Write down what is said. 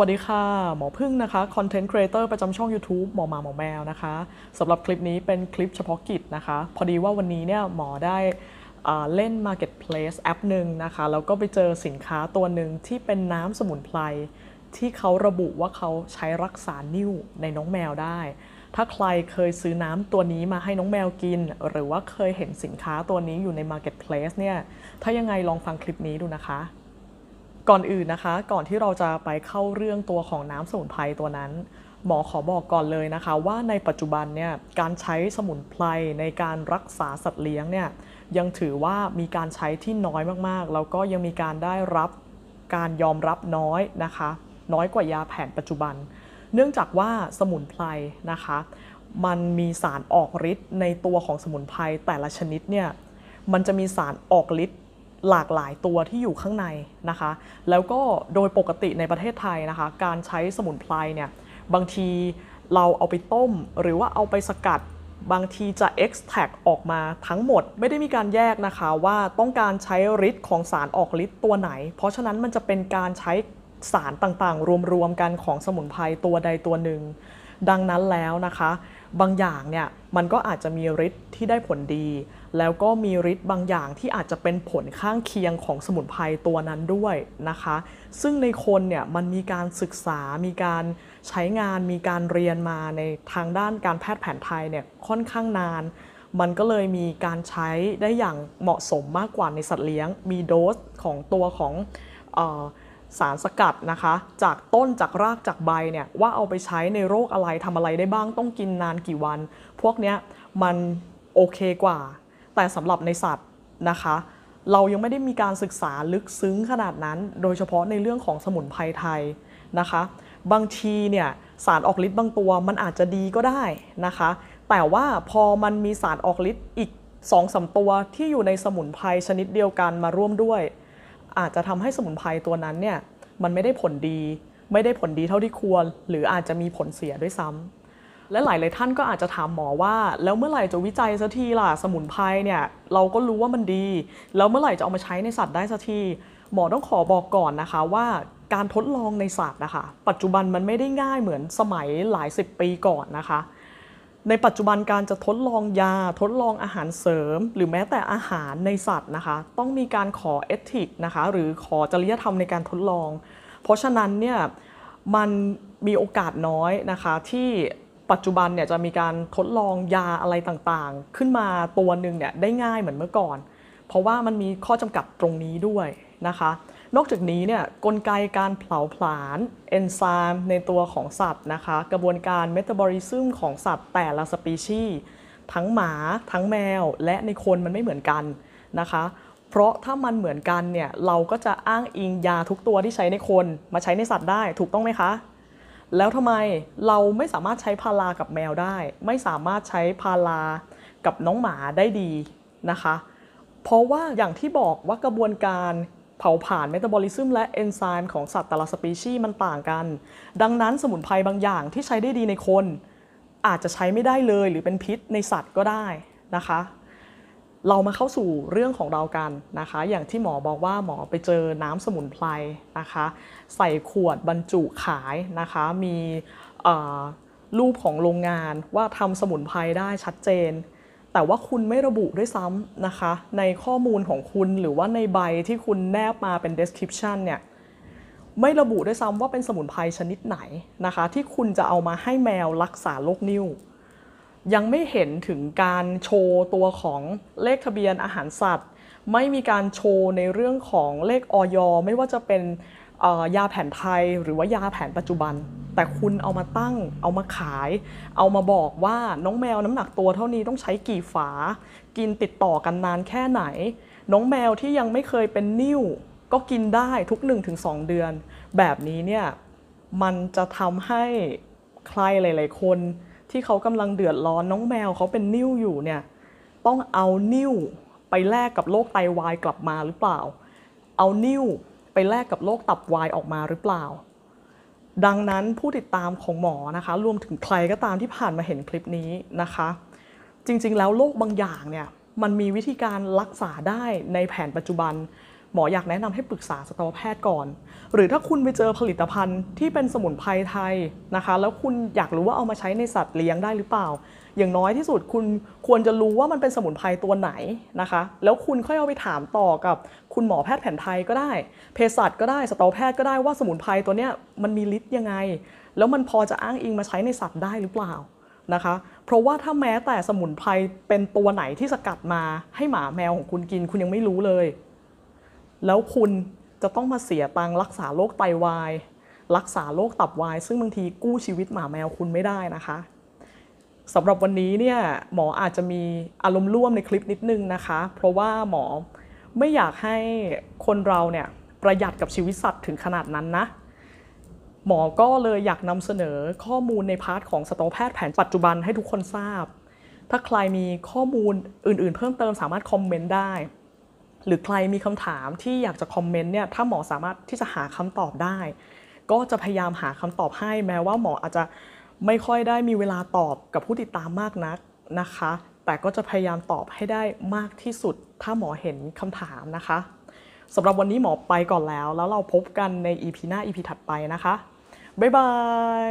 วัสดีค่ะ หมอพึ่งนะคะคอนเทนต์ครีเอเตอร์ประจำช่อง YouTube หมอมา หมอแมวนะคะสำหรับคลิปนี้เป็นคลิปเฉพาะกิจนะคะ พอดีว่าวันนี้เนี่ยหมอได้เล่น Marketplace แอปหนึ่งนะคะ แล้วก็ไปเจอสินค้าตัวหนึ่งที่เป็นน้ำสมุนไพรที่เขาระบุว่าเขาใช้รักษานิ่วในน้องแมวได้ ถ้าใครเคยซื้อน้ำตัวนี้มาให้น้องแมวกิน หรือว่าเคยเห็นสินค้าตัวนี้อยู่ใน Marketplace เนี่ยถ้ายังไงลองฟังคลิปนี้ดูนะคะก่อนอื่นนะคะก่อนที่เราจะไปเข้าเรื่องตัวของน้ำสมุนไพรตัวนั้นหมอขอบอกก่อนเลยนะคะว่าในปัจจุบันเนี่ยการใช้สมุนไพรในการรักษาสัตว์เลี้ยงเนี่ยยังถือว่ามีการใช้ที่น้อยมากๆ แล้วก็ยังมีการได้รับการยอมรับน้อยนะคะน้อยกว่ายาแผนปัจจุบัน เนื่องจากว่าสมุนไพรนะคะมันมีสารออกฤทธิ์ในตัวของสมุนไพรแต่ละชนิดเนี่ยมันจะมีสารออกฤทธิ์หลากหลายตัวที่อยู่ข้างในนะคะ แล้วก็โดยปกติในประเทศไทยนะคะ การใช้สมุนไพรเนี่ย บางทีเราเอาไปต้มหรือว่าเอาไปสกัด บางทีจะ extract ออกมาทั้งหมด ไม่ได้มีการแยกนะคะว่าต้องการใช้ฤทธิ์ของสารออกฤทธิ์ตัวไหน เพราะฉะนั้นมันจะเป็นการใช้สารต่างๆ รวม ๆ กันของสมุนไพรตัวใดตัวหนึ่งดังนั้นแล้วนะคะบางอย่างเนี่ยมันก็อาจจะมีฤทธิ์ที่ได้ผลดี แล้วก็มีฤทธิ์บางอย่างที่อาจจะเป็นผลข้างเคียงของสมุนไพรตัวนั้นด้วยนะคะ ซึ่งในคนเนี่ยมันมีการศึกษา มีการใช้งาน มีการเรียนมาในทางด้านการแพทย์แผนไทยเนี่ยค่อนข้างนาน มันก็เลยมีการใช้ได้อย่างเหมาะสมมากกว่าในสัตว์เลี้ยง มีโดสของตัวของออสารสกัดนะคะ จากต้นจากรากจากใบเนี่ยว่าเอาไปใช้ในโรคอะไรทำอะไรได้บ้างต้องกินนานกี่วัน พวกเนี้ยมันโอเคกว่า แต่สำหรับในสัตว์นะคะ เรายังไม่ได้มีการศึกษาลึกซึ้งขนาดนั้น โดยเฉพาะในเรื่องของสมุนไพรไทยนะคะ บางทีเนี่ยสารออกฤทธิ์บางตัวมันอาจจะดีก็ได้นะคะ แต่ว่าพอมันมีสารออกฤทธิ์อีกสองสาตัวที่อยู่ในสมุนไพรชนิดเดียวกันมาร่วมด้วยอาจจะทำให้สมุนไพรตัวนั้นเนี่ยมันไม่ได้ผลดี ไม่ได้ผลดีเท่าที่ควร หรืออาจจะมีผลเสียด้วยซ้ำ และหลายหลายท่านก็อาจจะถามหมอว่า แล้วเมื่อไหร่จะวิจัยสักทีล่ะสมุนไพรเนี่ย เราก็รู้ว่ามันดีแล้วเมื่อไหร่จะเอามาใช้ในสัตว์ได้สักทีหมอต้องขอบอกก่อนนะคะว่าการทดลองในสัตว์นะคะ ปัจจุบันมันไม่ได้ง่ายเหมือนสมัยหลายสิบปีก่อนนะคะในปัจจุบันการจะทดลองยาทดลองอาหารเสริม หรือแม้แต่อาหารในสัตว์นะคะต้องมีการขอเอติกนะคะ หรือขอจริยธรรมในการทดลอง เพราะฉะนั้นเนี่ยมันมีโอกาสน้อยนะคะ ที่ปัจจุบันเนี่ยจะมีการทดลองยาอะไรต่างๆ ขึ้นมาตัวหนึ่งเนี่ยได้ง่ายเหมือนเมื่อก่อนเพราะว่ามันมีข้อจำกัดตรงนี้ด้วยนะคะนอกจากนี้เนี่ยกลไกการเผาผลาญเอนไซม์ในตัวของสัตว์นะคะ กระบวนการเมตาบอลิซึมของสัตว์ แต่ละสปีชีส์ทั้งหมา ทั้งแมวและในคนมันไม่เหมือนกันนะคะ เพราะถ้ามันเหมือนกันเนี่ยเราก็จะอ้างอิงยาทุกตัวที่ใช้ในคน มาใช้ในสัตว์ได้ถูกต้องไหมคะ แล้วทำไมเราไม่สามารถใช้พารา กับแมวได้ ไม่สามารถใช้พารากับน้องหมาได้ดีนะคะ เพราะว่าอย่างที่บอกว่ากระบวนการเผาผ่านเมตาบอลิซึมและเอนไซม์ของสัตว์แต่ละสปีชีส์มันต่างกัน ดังนั้นสมุนไพร บางอย่างที่ใช้ได้ดีในคน อาจจะใช้ไม่ได้เลยหรือเป็นพิษในสัตว์ก็ได้นะคะ เรามาเข้าสู่เรื่องของเรากันนะคะอย่างที่หมอบอกว่า หมอไปเจอน้ำสมุนไพรนะคะใส่ขวดบรรจุขายนะคะมีรูปของโรงงานว่าทำสมุนไพรได้ชัดเจนแต่ว่าคุณไม่ระบุด้วยซ้ำนะคะ ในข้อมูลของคุณหรือว่าในใบที่คุณแนบมาเป็น description เนี่ยไม่ระบุด้วยซ้ำว่าเป็นสมุนไพรชนิดไหนนะคะ ที่คุณจะเอามาให้แมวรักษาโรคนิ่วยังไม่เห็นถึงการโชว์ตัวของเลขทะเบียนอาหารสัตว์ ไม่มีการโชว์ในเรื่องของเลขออยไม่ว่าจะเป็นยาแผนไทยหรือว่ายาแผนปัจจุบัน แต่คุณเอามาตั้งเอามาขาย เอามาบอกว่าน้องแมวน้ำหนักตัวเท่านี้ต้องใช้กี่ฝา กินติดต่อกันนานแค่ไหน น้องแมวที่ยังไม่เคยเป็นนิ่วก็กินได้ทุก 1-2 เดือน แบบนี้เนี่ยมันจะทำให้ใครหลายๆคนที่เขากำลังเดือดร้อนน้องแมวเขาเป็นนิ่วอยู่เนี่ยต้องเอานิ่วไปแลกกับโรคไตวายกลับมาหรือเปล่า เอานิ่วไปแลกกับโรคตับวายออกมาหรือเปล่า ดังนั้นผู้ติดตามของหมอนะคะ รวมถึงใครก็ตามที่ผ่านมาเห็นคลิปนี้นะคะ จริงๆแล้วโรคบางอย่างเนี่ย มันมีวิธีการรักษาได้ในแผนปัจจุบันหมออยากแนะนำให้ปรึกษาสัตวแพทย์ก่อน หรือถ้าคุณไปเจอผลิตภัณฑ์ที่เป็นสมุนไพรไทยนะคะ แล้วคุณอยากรู้ว่าเอามาใช้ในสัตว์เลี้ยงได้หรือเปล่า อย่างน้อยที่สุดคุณควรจะรู้ว่ามันเป็นสมุนไพรตัวไหนนะคะ แล้วคุณค่อยเอาไปถามต่อกับ คุณหมอแพทย์แผนไทยก็ได้เภสัชก็ได้ สัตวแพทย์ก็ได้ว่าสมุนไพรตัวเนี้ยมันมีฤทธิ์ยังไง แล้วมันพอจะอ้างอิงมาใช้ในสัตว์ได้หรือเปล่านะคะ เพราะว่าถ้าแม้แต่สมุนไพรเป็นตัวไหนที่สกัดมา ให้หมาแมวของคุณกินคุณยังไม่รู้เลยแล้วคุณจะต้องมาเสียตังรักษาโรคไตวาย รักษาโรคตับวาย ซึ่งบางทีกู้ชีวิตหมาแมวคุณไม่ได้นะคะสำหรับวันนี้เนี่ยหมออาจจะมีอารมณ์ร่วมในคลิปนิดนึงนะคะ เพราะว่าหมอไม่อยากให้คนเราเนี่ยประหยัดกับชีวิตสัตว์ถึงขนาดนั้นนะ หมอก็เลยอยากนำเสนอข้อมูลในพาร์ทของสตวแพทย์แผนปัจจุบันให้ทุกคนทราบ ถ้าใครมีข้อมูลอื่นๆ เพิ่มเติมสามารถคอมเมนต์ได้หรือใครมีคำถามที่อยากจะคอมเมนต์เนี่ยถ้าหมอสามารถที่จะหาคำตอบได้ก็จะพยายามหาคำตอบให้แม้ว่าหมออาจจะไม่ค่อยได้มีเวลาตอบกับผู้ติดตามมากนักนะคะ แต่ก็จะพยายามตอบให้ได้มากที่สุด ถ้าหมอเห็นคำถามนะคะสำหรับวันนี้หมอไปก่อนแล้ว แล้วเราพบกันใน EP หน้า EP ถัดไปนะคะ บ๊าย บาย